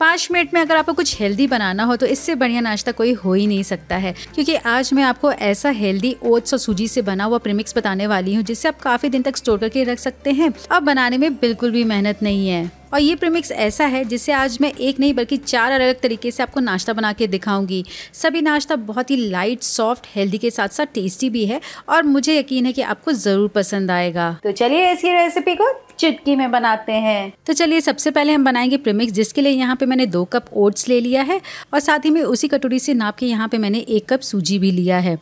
पाँच मिनट में अगर आपको कुछ हेल्दी बनाना हो तो इससे बढ़िया नाश्ता कोई हो ही नहीं सकता है क्योंकि आज मैं आपको ऐसा हेल्दी ओट्स और सूजी से बना हुआ प्रीमिक्स बताने वाली हूँ जिससे आप काफ़ी दिन तक स्टोर करके रख सकते हैं और बनाने में बिल्कुल भी मेहनत नहीं है और ये प्रीमिक्स ऐसा है जिसे आज मैं एक नहीं बल्कि चार अलग अलग तरीके से आपको नाश्ता बना के दिखाऊंगी सभी नाश्ता बहुत ही लाइट सॉफ्ट हेल्दी के साथ साथ टेस्टी भी है और मुझे यकीन है कि आपको ज़रूर पसंद आएगा तो चलिए इसकी रेसिपी को चुटकी में बनाते हैं तो चलिए सबसे पहले हम बनाएंगे प्रीमिक्स जिसके लिए यहाँ पे मैंने दो कप ओट्स ले लिया है और साथ ही में उसी कटोरी से नाप के यहाँ पे मैंने एक कप सूजी भी लिया है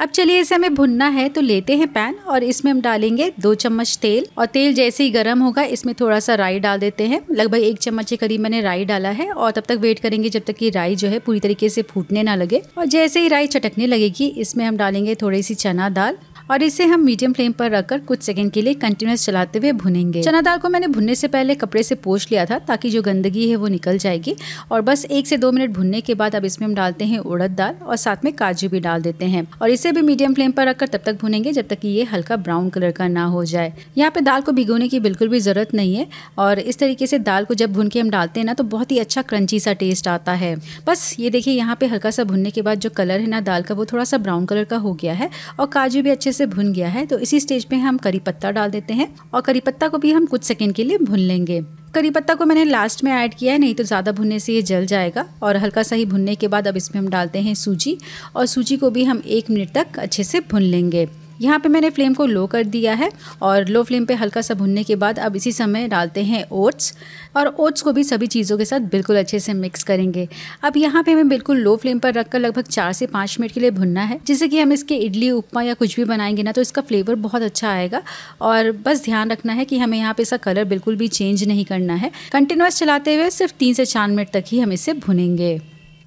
अब चलिए इसे हमें भुनना है तो लेते हैं पैन और इसमें हम डालेंगे दो चम्मच तेल और तेल जैसे ही गर्म होगा इसमें थोड़ा सा राई डाल देते हैं लगभग एक चम्मच के करीब मैंने राई डाला है और तब तक वेट करेंगे जब तक कि राई जो है पूरी तरीके से फूटने ना लगे और जैसे ही राई चटकने लगेगी इसमें हम डालेंगे थोड़ी सी चना दाल और इसे हम मीडियम फ्लेम पर रखकर कुछ सेकंड के लिए कंटिन्यूस चलाते हुए भुनेंगे चना दाल को मैंने भुनने से पहले कपड़े से पोछ लिया था ताकि जो गंदगी है वो निकल जाएगी और बस एक से दो मिनट भुनने के बाद अब इसमें हम डालते हैं उड़द दाल और साथ में काजू भी डाल देते हैं और इसे भी मीडियम फ्लेम पर रखकर तब तक भुनेंगे जब तक ये हल्का ब्राउन कलर का ना हो जाए यहाँ पे दाल को भिगोने की बिल्कुल भी ज़रूरत नहीं है और इस तरीके से दाल को जब भुन के हम डालते हैं ना तो बहुत ही अच्छा क्रंची सा टेस्ट आता है बस ये देखिए यहाँ पे हल्का सा भुनने के बाद जो कलर है ना दाल का वो थोड़ा सा ब्राउन कलर का हो गया है और काजू भी अच्छे से से भुन गया है तो इसी स्टेज पे हम करी पत्ता डाल देते हैं और करी पत्ता को भी हम कुछ सेकेंड के लिए भून लेंगे करी पत्ता को मैंने लास्ट में ऐड किया है नहीं तो ज़्यादा भुनने से ये जल जाएगा और हल्का सा ही भुनने के बाद अब इसमें हम डालते हैं सूजी और सूजी को भी हम एक मिनट तक अच्छे से भुन लेंगे यहाँ पे मैंने फ्लेम को लो कर दिया है और लो फ्लेम पे हल्का सा भुनने के बाद अब इसी समय डालते हैं ओट्स और ओट्स को भी सभी चीज़ों के साथ बिल्कुल अच्छे से मिक्स करेंगे अब यहाँ पे हमें बिल्कुल लो फ्लेम पर रखकर लगभग चार से पाँच मिनट के लिए भुनना है जिससे कि हम इसके इडली उपमा या कुछ भी बनाएंगे ना तो इसका फ्लेवर बहुत अच्छा आएगा और बस ध्यान रखना है कि हमें यहाँ पर इसका कलर बिल्कुल भी चेंज नहीं करना है कंटिन्यूस चलाते हुए सिर्फ तीन से चार मिनट तक ही हम इसे भुनेंगे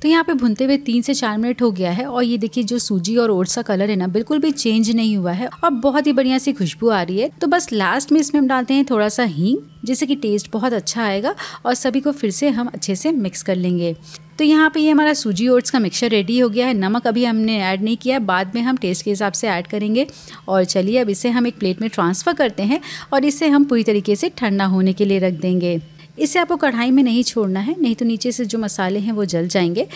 तो यहाँ पे भुनते हुए तीन से चार मिनट हो गया है और ये देखिए जो सूजी और ओट्स का कलर है ना बिल्कुल भी चेंज नहीं हुआ है और बहुत ही बढ़िया सी खुशबू आ रही है तो बस लास्ट में इसमें हम डालते हैं थोड़ा सा हींग जिससे कि टेस्ट बहुत अच्छा आएगा और सभी को फिर से हम अच्छे से मिक्स कर लेंगे तो यहाँ पे ये हमारा सूजी ओट्स का मिक्सचर रेडी हो गया है नमक अभी हमने ऐड नहीं किया बाद में हम टेस्ट के हिसाब से ऐड करेंगे और चलिए अब इसे हम एक प्लेट में ट्रांसफ़र करते हैं और इसे हम पूरी तरीके से ठंडा होने के लिए रख देंगे इसे आपको कढ़ाई में नहीं छोड़ना है नहीं तो नीचे से जो मसाले हैं वो जल जाएंगे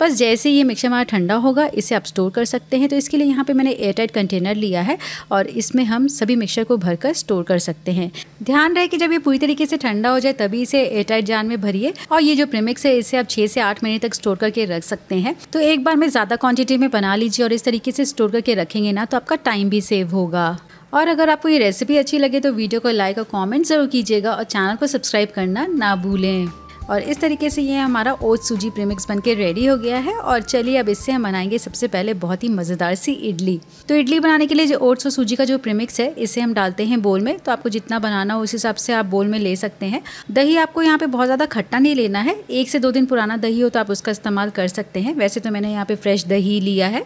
बस जैसे ये मिक्सर हमारा ठंडा होगा इसे आप स्टोर कर सकते हैं तो इसके लिए यहाँ पे मैंने एयरटाइट कंटेनर लिया है और इसमें हम सभी मिक्सर को भरकर स्टोर कर सकते हैं ध्यान रहे कि जब ये पूरी तरीके से ठंडा हो जाए तभी इसे एयरटाइट जान में भरिए और ये जो प्रेमिक्स है इसे आप छः से आठ महीने तक स्टोर करके रख सकते हैं तो एक बार में ज़्यादा क्वान्टिटी में बना लीजिए और इस तरीके से स्टोर करके रखेंगे ना तो आपका टाइम भी सेव होगा और अगर आपको ये रेसिपी अच्छी लगे तो वीडियो को लाइक और कमेंट ज़रूर कीजिएगा और चैनल को सब्सक्राइब करना ना भूलें और इस तरीके से ये हमारा ओट सूजी प्रीमिक्स बनके रेडी हो गया है और चलिए अब इससे हम बनाएंगे सबसे पहले बहुत ही मज़ेदार सी इडली तो इडली बनाने के लिए जो ओट्स और सूजी का जो प्रीमिक्स है इसे हम डालते हैं बोल में तो आपको जितना बनाना हो उस हिसाब से आप बोल में ले सकते हैं दही आपको यहाँ पर बहुत ज़्यादा खट्टा नहीं लेना है एक से दो दिन पुराना दही हो तो आप उसका इस्तेमाल कर सकते हैं वैसे तो मैंने यहाँ पर फ्रेश दही लिया है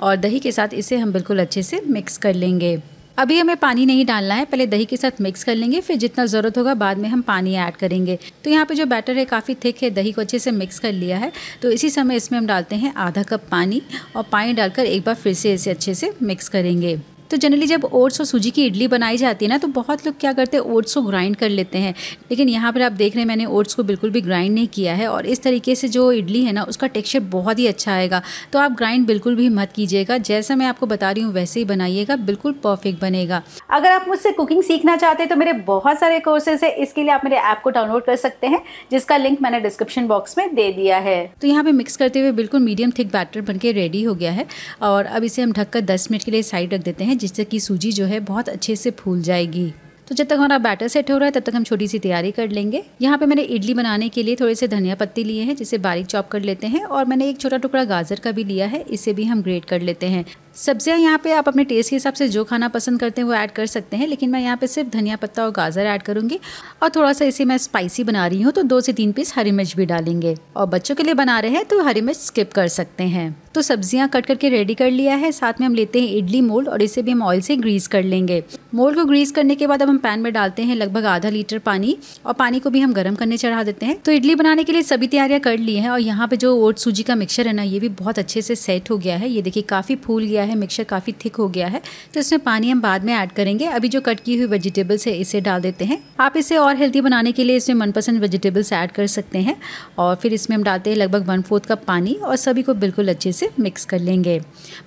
और दही के साथ इसे हम बिल्कुल अच्छे से मिक्स कर लेंगे अभी हमें पानी नहीं डालना है पहले दही के साथ मिक्स कर लेंगे फिर जितना ज़रूरत होगा बाद में हम पानी ऐड करेंगे तो यहाँ पे जो बैटर है काफ़ी थिक है दही को अच्छे से मिक्स कर लिया है तो इसी समय इसमें हम डालते हैं आधा कप पानी और पानी डालकर एक बार फिर से इसे अच्छे से मिक्स करेंगे तो जनरली जब ओट्स और सूजी की इडली बनाई जाती है ना तो बहुत लोग क्या करते हैं ओट्स को ग्राइंड कर लेते हैं लेकिन यहाँ पर आप देख रहे हैं मैंने ओट्स को बिल्कुल भी ग्राइंड नहीं किया है और इस तरीके से जो इडली है ना उसका टेक्स्चर बहुत ही अच्छा आएगा तो आप ग्राइंड बिल्कुल भी मत कीजिएगा जैसा मैं आपको बता रही हूँ वैसे ही बनाइएगा बिल्कुल परफेक्ट बनेगा अगर आप मुझसे कुकिंग सीखना चाहते हैं तो मेरे बहुत सारे कोर्सेज है इसके लिए आप मेरे ऐप को डाउनलोड कर सकते हैं जिसका लिंक मैंने डिस्क्रिप्शन बॉक्स में दे दिया है तो यहाँ पे मिक्स करते हुए बिल्कुल मीडियम थिक बैटर बनके रेडी हो गया है और अब इसे हम ढककर 10 मिनट के लिए साइड रख देते हैं जिससे कि सूजी जो है बहुत अच्छे से फूल जाएगी तो जब तक हमारा बैटर सेट हो रहा है तब तक हम छोटी सी तैयारी कर लेंगे यहाँ पे मैंने इडली बनाने के लिए थोड़े से धनिया पत्ती लिए हैं जिसे बारीक चॉप कर लेते हैं और मैंने एक छोटा टुकड़ा गाजर का भी लिया है इसे भी हम ग्रेट कर लेते हैं सब्जियां यहाँ पे आप अपने टेस्ट के हिसाब से जो खाना पसंद करते हैं वो ऐड कर सकते हैं लेकिन मैं यहाँ पे सिर्फ धनिया पत्ता और गाजर ऐड करूँगी और थोड़ा सा इसे मैं स्पाइसी बना रही हूँ तो दो से तीन पीस हरी मिर्च भी डालेंगे और बच्चों के लिए बना रहे हैं तो हरी मिर्च स्किप कर सकते हैं तो सब्जियां कट करके रेडी कर लिया है साथ में हम लेते हैं इडली मोल्ड और इसे भी हम ऑयल से ग्रीस कर लेंगे मोल्ड को ग्रीस करने के बाद अब हम पैन में डालते हैं लगभग आधा लीटर पानी और पानी को भी हम गर्म करने चढ़ा देते हैं तो इडली बनाने के लिए सभी तैयारियां कर ली हैं और यहाँ पे जो ओट सूजी का मिक्सर है ना ये भी बहुत अच्छे से सेट हो गया है ये देखिए काफ़ी फूल गया गया है मिक्सर काफ़ी थिक हो गया है तो इसमें पानी हम बाद में ऐड करेंगे अभी जो कट की हुई वेजिटेबल्स है इसे डाल देते हैं आप इसे और हेल्थी बनाने के लिए इसमें मनपसंद वेजिटेबल्स ऐड कर सकते हैं और फिर इसमें हम डालते हैं लगभग वन फोर्थ कप पानी और सभी को बिल्कुल अच्छे से मिक्स कर लेंगे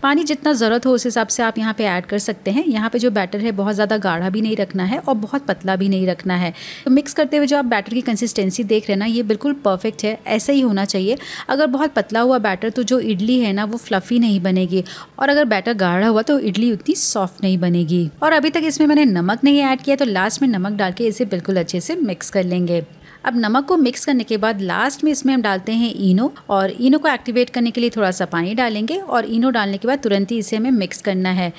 पानी जितना ज़रूरत हो उस हिसाब से आप यहाँ पर ऐड कर सकते हैं यहाँ पर जो बैटर है बहुत ज़्यादा गाढ़ा भी नहीं रखना है और बहुत पतला भी नहीं रखना है तो मिक्स करते हुए जो आप बैटर की कंसिस्टेंसी देख रहे ना ये बिल्कुल परफेक्ट है ऐसा ही होना चाहिए अगर बहुत पतला हुआ बैटर तो जो इडली है ना वो फ्लफ़ी नहीं बनेगी और अगर अगर बैटर गाढ़ा हुआ तो इडली उतनी सॉफ्ट नहीं बनेगी और अभी तक इसमें मैंने नमक नहीं ऐड किया तो लास्ट में नमक डाल के इसे बिल्कुल अच्छे से मिक्स कर लेंगे अब नमक को मिक्स करने के बाद लास्ट में इसमें हम डालते हैं इनो और इनो को एक्टिवेट करने के लिए थोड़ा सा पानी डालेंगे और इनो डालने के बाद तुरंत ही इसे हमें मिक्स करना है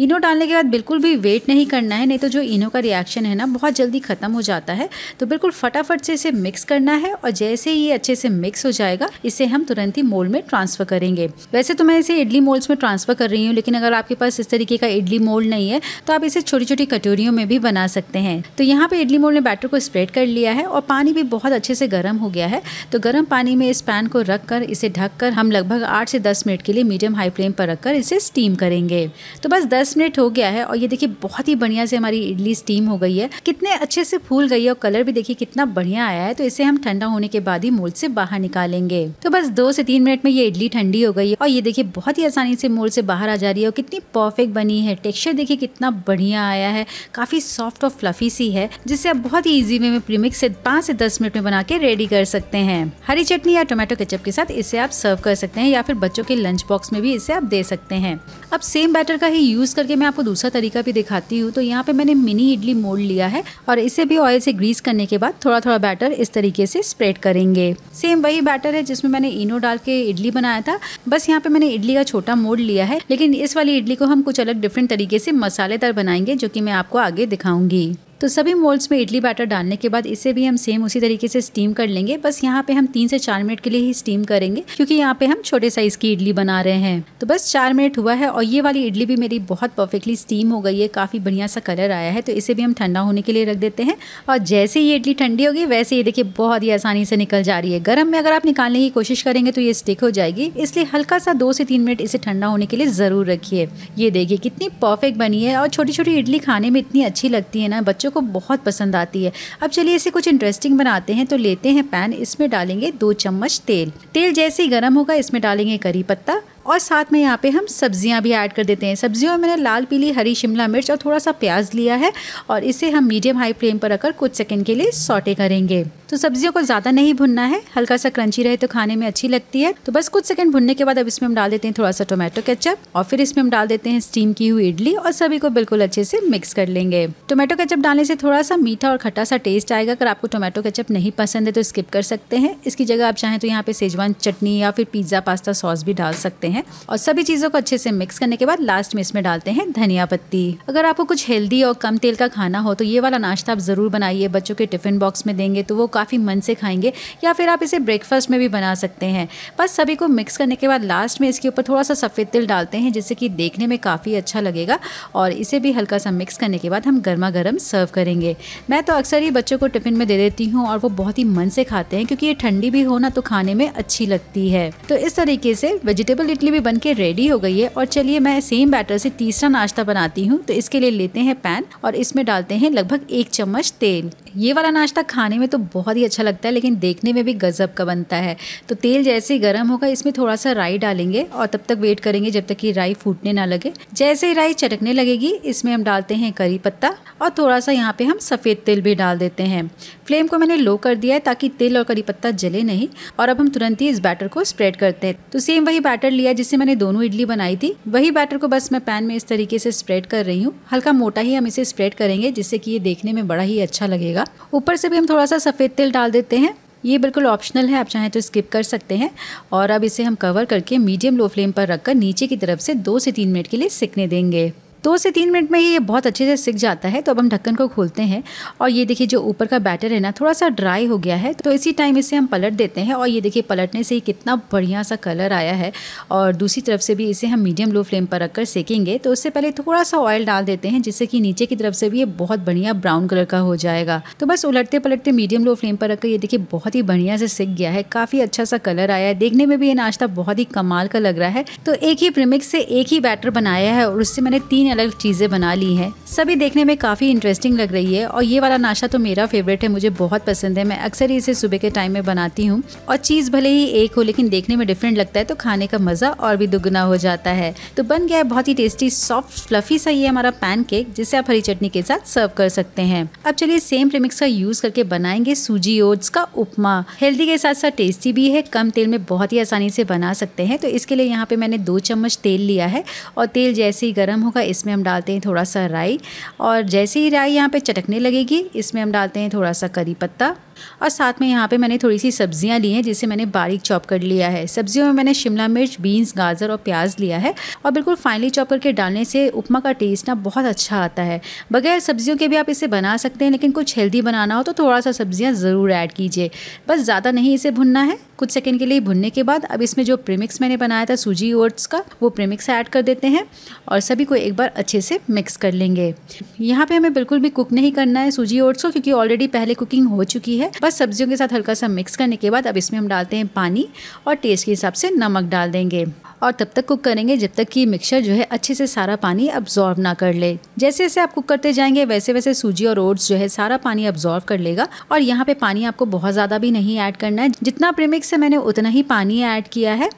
इनो डालने के बाद बिल्कुल भी वेट नहीं करना है नहीं तो जो इनो का रिएक्शन है ना बहुत जल्दी ख़त्म हो जाता है तो बिल्कुल फटाफट से इसे मिक्स करना है और जैसे ही अच्छे से मिक्स हो जाएगा इसे हम तुरंत ही मोल्ड में ट्रांसफ़र करेंगे वैसे तो मैं इसे इडली मोल्स में ट्रांसफ़र कर रही हूँ लेकिन अगर आपके पास इस तरीके का इडली मोल्ड नहीं है तो आप इसे छोटी छोटी कटोरियों में भी बना सकते हैं तो यहाँ पर इडली मोल्ड ने बैटर को स्प्रेड कर लिया है और पानी भी बहुत अच्छे से गर्म हो गया है तो गर्म पानी में इस पैन को रख कर इसे ढक कर हम लगभग आठ से दस मिनट के लिए मीडियम हाई फ्लेम पर रख कर इसे स्टीम करेंगे तो बस दस मिनट हो गया है और ये देखिए बहुत ही बढ़िया से हमारी इडली स्टीम हो गई है कितने अच्छे से फूल गई है और कलर भी देखिए कितना बढ़िया आया है तो इसे हम ठंडा होने के बाद ही मोल्ड से बाहर निकालेंगे तो बस दो से तीन मिनट में ये इडली ठंडी हो गई है और ये देखिए बहुत ही आसानी से मोल्ड से बाहर आ जा रही है और कितनी परफेक्ट बनी है टेक्सचर देखिए कितना बढ़िया आया है काफी सॉफ्ट और फ्लफी सी है जिसे आप बहुत ही इजी वे में प्रीमिक्स से पांच से दस मिनट में बना के रेडी कर सकते हैं हरी चटनी या टोमेटो केचप के साथ इसे आप सर्व कर सकते हैं या फिर बच्चों के लंच बॉक्स में भी इसे आप दे सकते हैं अब सेम बैटर का ही यूज यूज़ करके मैं आपको दूसरा तरीका भी दिखाती हूँ तो यहाँ पे मैंने मिनी इडली मोल्ड लिया है और इसे भी ऑयल से ग्रीस करने के बाद थोड़ा थोड़ा बैटर इस तरीके से स्प्रेड करेंगे सेम वही बैटर है जिसमें मैंने इनो डाल के इडली बनाया था बस यहाँ पे मैंने इडली का छोटा मोल्ड लिया है लेकिन इस वाली इडली को हम कुछ अलग डिफरेंट तरीके से मसालेदार बनाएंगे जो कि मैं आपको आगे दिखाऊंगी तो सभी मोल्ड्स में इडली बैटर डालने के बाद इसे भी हम सेम उसी तरीके से स्टीम कर लेंगे बस यहाँ पे हम तीन से चार मिनट के लिए ही स्टीम करेंगे क्योंकि यहाँ पे हम छोटे साइज की इडली बना रहे हैं तो बस चार मिनट हुआ है और ये वाली इडली भी मेरी बहुत परफेक्टली स्टीम हो गई है काफ़ी बढ़िया सा कलर आया है तो इसे भी हम ठंडा होने के लिए रख देते हैं और जैसे ये इडली ठंडी होगी वैसे ये देखिए बहुत ही आसानी से निकल जा रही है गर्म में अगर आप निकालने की कोशिश करेंगे तो ये स्टिक हो जाएगी इसलिए हल्का सा दो से तीन मिनट इसे ठंडा होने के लिए ज़रूर रखिए ये देखिए कितनी परफेक्ट बनी है और छोटी छोटी इडली खाने में इतनी अच्छी लगती है ना बच्चों बच्चों को बहुत पसंद आती है अब चलिए इसे कुछ इंटरेस्टिंग बनाते हैं तो लेते हैं पैन इसमें डालेंगे दो चम्मच तेल तेल जैसे ही गर्म होगा इसमें डालेंगे करी पत्ता और साथ में यहाँ पे हम सब्जियाँ भी ऐड कर देते हैं सब्जियों में मैंने लाल पीली हरी शिमला मिर्च और थोड़ा सा प्याज लिया है और इसे हम मीडियम हाई फ्लेम पर रखकर कुछ सेकंड के लिए सॉटे करेंगे तो सब्जियों को ज़्यादा नहीं भुनना है हल्का सा क्रंची रहे तो खाने में अच्छी लगती है तो बस कुछ सेकंड भुनने के बाद अब इसमें हम डाल देते हैं थोड़ा सा टोमेटो केचप और फिर इसमें हम डाल देते हैं स्टीम की हुई इडली और सभी को बिल्कुल अच्छे से मिक्स कर लेंगे टोमेटो केचप डालने से थोड़ा सा मीठा और खट्टा सा टेस्ट आएगा अगर आपको टोमेटो केचप नहीं पसंद है तो स्किप कर सकते हैं इसकी जगह आप चाहें तो यहाँ पे सेजवान चटनी या फिर पिज्ज़ा पास्ता सॉस भी डाल सकते हैं हैं और सभी चीज़ों को अच्छे से मिक्स करने के बाद लास्ट में इसमें डालते हैं धनिया पत्ती अगर आपको कुछ हेल्दी और कम तेल का खाना हो तो ये वाला नाश्ता आप ज़रूर बनाइए बच्चों के टिफ़िन बॉक्स में देंगे तो वो काफ़ी मन से खाएंगे या फिर आप इसे ब्रेकफास्ट में भी बना सकते हैं बस सभी को मिक्स करने के बाद लास्ट में इसके ऊपर थोड़ा सा सफ़ेद तिल डालते हैं जिससे कि देखने में काफ़ी अच्छा लगेगा और इसे भी हल्का सा मिक्स करने के बाद हम गर्मा गर्म सर्व करेंगे मैं तो अक्सर ही बच्चों को टिफ़िन में दे देती हूँ और वो बहुत ही मन से खाते हैं क्योंकि ये ठंडी भी हो ना तो खाने में अच्छी लगती है तो इस तरीके से वेजिटेबल इडली इडली भी बनके रेडी हो गई है और चलिए मैं सेम बैटर से तीसरा नाश्ता बनाती हूँ तो इसके लिए लेते हैं पैन और इसमें डालते हैं लगभग एक चम्मच तेल ये वाला नाश्ता खाने में तो बहुत ही अच्छा लगता है लेकिन देखने में भी गज़ब का बनता है तो तेल जैसे ही गर्म होगा इसमें थोड़ा सा राई डालेंगे और तब तक वेट करेंगे जब तक कि राई फूटने ना लगे जैसे ही राई चटकने लगेगी इसमें हम डालते हैं करी पत्ता और थोड़ा सा यहाँ पे हम सफ़ेद तेल भी डाल देते हैं फ्लेम को मैंने लो कर दिया है ताकि तेल और करी पत्ता जले नहीं और अब हम तुरंत ही इस बैटर को स्प्रेड करते हैं तो सेम वही बैटर लिया जिससे मैंने दोनों इडली बनाई थी वही बैटर को बस मैं पैन में इस तरीके से स्प्रेड कर रही हूँ हल्का मोटा ही हम इसे स्प्रेड करेंगे जिससे कि ये देखने में बड़ा ही अच्छा लगेगा जाएगा ऊपर से भी हम थोड़ा सा सफ़ेद तेल डाल देते हैं ये बिल्कुल ऑप्शनल है आप चाहें तो स्किप कर सकते हैं और अब इसे हम कवर करके मीडियम लो फ्लेम पर रखकर नीचे की तरफ से दो से तीन मिनट के लिए सिकने देंगे दो से तीन मिनट में ये बहुत अच्छे से सीख जाता है तो अब हम ढक्कन को खोलते हैं और ये देखिए जो ऊपर का बैटर है ना थोड़ा सा ड्राई हो गया है तो इसी टाइम इसे हम पलट देते हैं और ये देखिए पलटने से ही कितना बढ़िया सा कलर आया है और दूसरी तरफ से भी इसे हम मीडियम लो फ्लेम पर रखकर सेकेंगे तो उससे पहले थोड़ा सा ऑयल डाल देते हैं जिससे कि नीचे की तरफ से भी ये बहुत बढ़िया ब्राउन कलर का हो जाएगा तो बस उलटते पलटते मीडियम लो फ्लेम पर रखकर ये देखिए बहुत ही बढ़िया से सीख गया है काफ़ी अच्छा सा कलर आया है देखने में भी ये नाश्ता बहुत ही कमाल का लग रहा है तो एक ही प्रिमिक्स से एक ही बैटर बनाया है और उससे मैंने तीन अलग चीज़ें बना ली हैं सभी देखने में काफ़ी इंटरेस्टिंग लग रही है और ये वाला नाश्ता तो मेरा फेवरेट है मुझे बहुत पसंद है मैं अक्सर इसे सुबह के टाइम में बनाती हूँ और चीज़ भले ही एक हो लेकिन देखने में डिफरेंट लगता है तो खाने का मज़ा और भी दुगना हो जाता है तो बन गया है बहुत ही टेस्टी सॉफ्ट फ्लफी सा ये हमारा पैन जिसे आप हरी चटनी के साथ सर्व कर सकते हैं अब चलिए सेम प्रेमिक्स का यूज़ करके बनाएंगे सूजी ओट्स का उपमा हेल्दी के साथ साथ टेस्टी भी है कम तेल में बहुत ही आसानी से बना सकते हैं तो इसके लिए यहाँ पे मैंने दो चम्मच तेल लिया है और तेल जैसे ही गर्म होगा इस इसमें हम डालते हैं थोड़ा सा राई और जैसे ही राई यहाँ पे चटकने लगेगी इसमें हम डालते हैं थोड़ा सा करी पत्ता और साथ में यहाँ पे मैंने थोड़ी सी सब्जियाँ ली हैं जिसे मैंने बारीक चॉप कर लिया है सब्जियों में मैंने शिमला मिर्च बीन्स गाजर और प्याज लिया है और बिल्कुल फाइनली चॉप करके डालने से उपमा का टेस्ट ना बहुत अच्छा आता है बगैर सब्जियों के भी आप इसे बना सकते हैं लेकिन कुछ हेल्दी बनाना हो तो थोड़ा सा सब्जियाँ ज़रूर ऐड कीजिए बस ज़्यादा नहीं इसे भुनना है कुछ सेकंड के लिए भुनने के बाद अब इसमें जो प्रीमिक्स मैंने बनाया था सूजी ओट्स का वो प्रीमिक्स ऐड कर देते हैं और सभी को एक बार अच्छे से मिक्स कर लेंगे यहाँ पर हमें बिल्कुल भी कुक नहीं करना है सूजी ओट्स को क्योंकि ऑलरेडी पहले कुकिंग हो चुकी है है बस सब्जियों के साथ हल्का सा मिक्स करने के बाद अब इसमें हम डालते हैं पानी और टेस्ट के हिसाब से नमक डाल देंगे और तब तक कुक करेंगे जब तक कि मिक्सचर जो है अच्छे से सारा पानी अब्जॉर्व ना कर ले जैसे जैसे आप कुक करते जाएंगे वैसे वैसे सूजी और ओट्स जो है सारा पानी अब्जॉर्व कर लेगा और यहाँ पे पानी आपको बहुत ज़्यादा भी नहीं ऐड करना है जितना प्रेमिक्स है मैंने उतना ही पानी ऐड किया है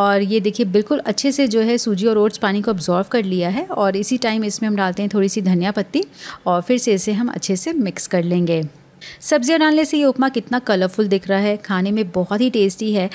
और ये देखिए बिल्कुल अच्छे से जो है सूजी और ओट्स पानी को अब्जॉर्व कर लिया है और इसी टाइम इसमें हम डालते हैं थोड़ी सी धनिया पत्ती और फिर से इसे हम अच्छे से मिक्स कर लेंगे सब्जियां डालने से ये उपमा कितना कलरफुल दिख रहा है खाने में बहुत ही टेस्टी है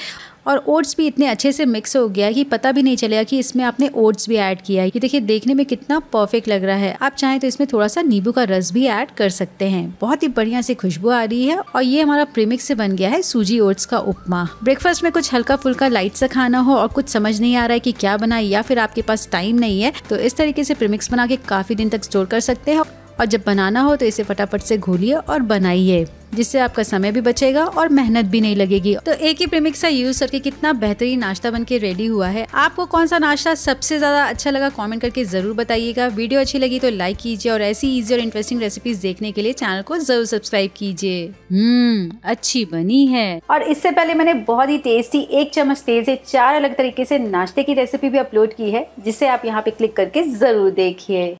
और ओट्स भी इतने अच्छे से मिक्स हो गया है कि पता भी नहीं चलेगा कि इसमें आपने ओट्स भी ऐड किया है ये देखिए देखने में कितना परफेक्ट लग रहा है आप चाहें तो इसमें थोड़ा सा नींबू का रस भी ऐड कर सकते हैं बहुत ही बढ़िया से खुशबू आ रही है और ये हमारा प्रीमिक्स से बन गया है सूजी ओट्स का उपमा ब्रेकफास्ट में कुछ हल्का फुल्का लाइट सा खाना हो और कुछ समझ नहीं आ रहा है की क्या बनाए या फिर आपके पास टाइम नहीं है तो इस तरीके से प्रीमिक्स बना के काफी दिन तक स्टोर कर सकते हैं और जब बनाना हो तो इसे फटाफट से घोलिए और बनाइए जिससे आपका समय भी बचेगा और मेहनत भी नहीं लगेगी तो एक ही प्रेमिक्स का यूज करके कितना बेहतरीन नाश्ता बन के रेडी हुआ है आपको कौन सा नाश्ता सबसे ज्यादा अच्छा लगा कमेंट करके जरूर बताइएगा वीडियो अच्छी लगी तो लाइक कीजिए और ऐसी इजी और इंटरेस्टिंग रेसिपीज देखने के लिए चैनल को जरूर सब्सक्राइब कीजिए हम्म अच्छी बनी है और इससे पहले मैंने बहुत ही टेस्टी एक चम्मच तेल से चार अलग तरीके से नाश्ते की रेसिपी भी अपलोड की है जिसे आप यहाँ पे क्लिक करके जरूर देखिए